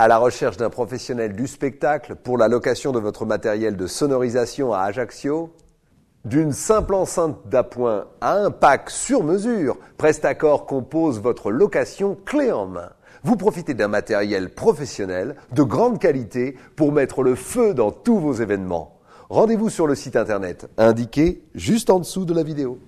à la recherche d'un professionnel du spectacle pour la location de votre matériel de sonorisation à Ajaccio D'une simple enceinte d'appoint à un pack sur mesure, Prestacor compose votre location clé en main. Vous profitez d'un matériel professionnel de grande qualité pour mettre le feu dans tous vos événements. Rendez-vous sur le site internet indiqué juste en dessous de la vidéo.